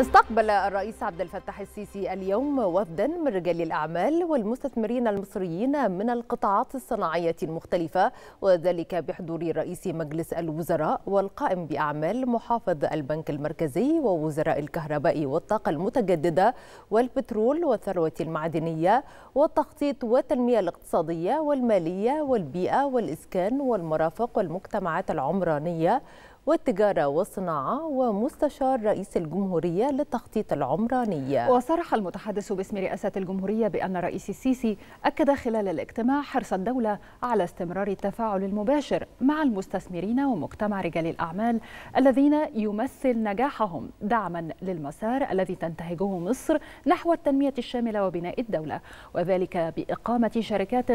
استقبل الرئيس عبد الفتاح السيسي اليوم وفدا من رجال الاعمال والمستثمرين المصريين من القطاعات الصناعيه المختلفه وذلك بحضور رئيس مجلس الوزراء والقائم باعمال محافظ البنك المركزي ووزراء الكهرباء والطاقه المتجدده والبترول والثروه المعدنيه والتخطيط والتنميه الاقتصاديه والماليه والبيئه والاسكان والمرافق والمجتمعات العمرانيه والتجارة والصناعة ومستشار رئيس الجمهورية للتخطيط العمراني وصرح المتحدث باسم رئاسة الجمهورية بأن الرئيس السيسي أكد خلال الاجتماع حرص الدولة على استمرار التفاعل المباشر مع المستثمرين ومجتمع رجال الأعمال الذين يمثل نجاحهم دعما للمسار الذي تنتهجه مصر نحو التنمية الشاملة وبناء الدولة وذلك بإقامة شركات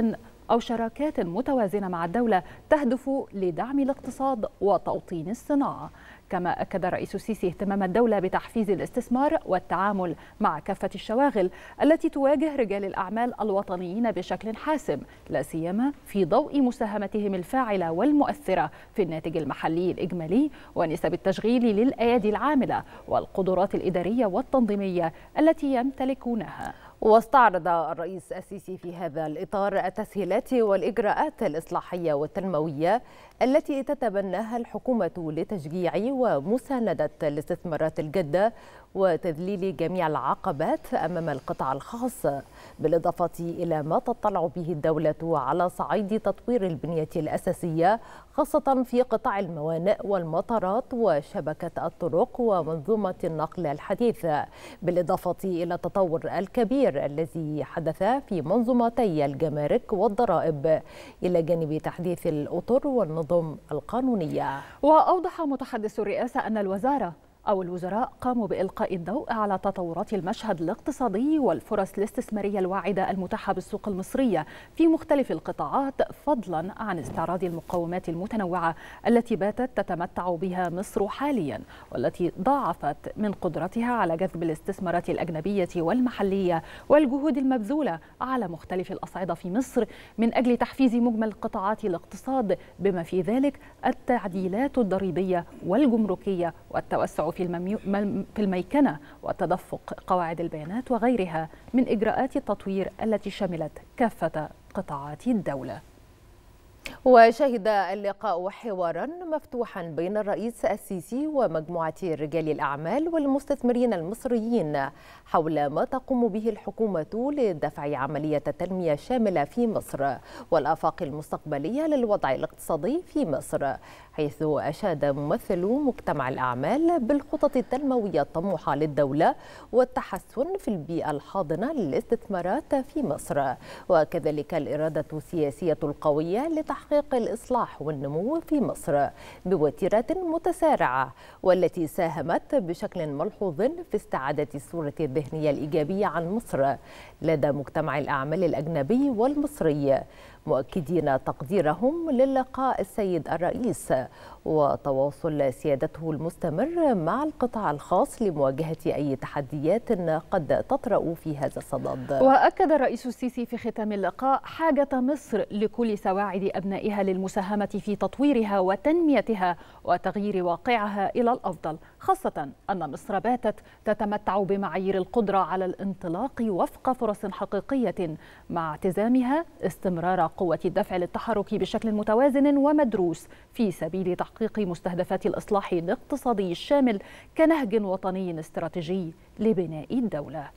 أو شراكات متوازنة مع الدولة تهدف لدعم الاقتصاد وتوطين الصناعة كما أكد الرئيس السيسي اهتمام الدولة بتحفيز الاستثمار والتعامل مع كافة الشواغل التي تواجه رجال الأعمال الوطنيين بشكل حاسم لا سيما في ضوء مساهمتهم الفاعلة والمؤثرة في الناتج المحلي الإجمالي ونسب التشغيل للأيادي العاملة والقدرات الإدارية والتنظيمية التي يمتلكونها واستعرض الرئيس السيسي في هذا الإطار التسهيلات والإجراءات الإصلاحية والتنموية التي تتبناها الحكومة لتشجيع ومساندة الاستثمارات الجادة وتذليل جميع العقبات أمام القطاع الخاص بالإضافة إلى ما تطلع به الدولة على صعيد تطوير البنية الأساسية خاصة في قطاع الموانئ والمطارات وشبكة الطرق ومنظومة النقل الحديثة بالإضافة إلى التطور الكبير الذي حدث في منظومتي الجمارك والضرائب إلى جانب تحديث الأطر والنظم القانونية وأوضح متحدث الرئاسة أن الوزارة أو الوزراء قاموا بإلقاء الضوء على تطورات المشهد الاقتصادي والفرص الاستثمارية الواعدة المتاحة بالسوق المصرية في مختلف القطاعات فضلا عن استعراض المقاومات المتنوعة التي باتت تتمتع بها مصر حاليا والتي ضاعفت من قدرتها على جذب الاستثمارات الأجنبية والمحلية والجهود المبذولة على مختلف الأصعدة في مصر من أجل تحفيز مجمل قطاعات الاقتصاد بما في ذلك التعديلات الضريبية والجمركية والتوسع في, في الميكنة وتدفق قواعد البيانات وغيرها من إجراءات التطوير التي شملت كافة قطاعات الدولة وشهد اللقاء حوارا مفتوحا بين الرئيس السيسي ومجموعة رجال الأعمال والمستثمرين المصريين حول ما تقوم به الحكومة لدفع عملية التنمية الشاملة في مصر والآفاق المستقبلية للوضع الاقتصادي في مصر حيث أشاد ممثل مجتمع الأعمال بالخطط التنموية الطموحة للدولة والتحسن في البيئة الحاضنة للاستثمارات في مصر وكذلك الإرادة السياسية القوية لتع تحقيق الإصلاح والنمو في مصر بوتيرة متسارعة والتي ساهمت بشكل ملحوظ في استعادة الصورة الذهنية الإيجابية عن مصر لدى مجتمع الأعمال الأجنبي والمصري مؤكدين تقديرهم للقاء السيد الرئيس وتواصل سيادته المستمر مع القطاع الخاص لمواجهة أي تحديات قد تطرأ في هذا الصدد وأكد الرئيس السيسي في ختام اللقاء حاجة مصر لكل سواعد أبنائها للمساهمة في تطويرها وتنميتها وتغيير واقعها إلى الأفضل خاصة أن مصر باتت تتمتع بمعايير القدرة على الانطلاق وفق فرص حقيقية مع التزامها استمرار قوة الدفع للتحرك بشكل متوازن ومدروس في سبيل تحقيق مستهدفات الإصلاح الاقتصادي الشامل كنهج وطني استراتيجي لبناء الدولة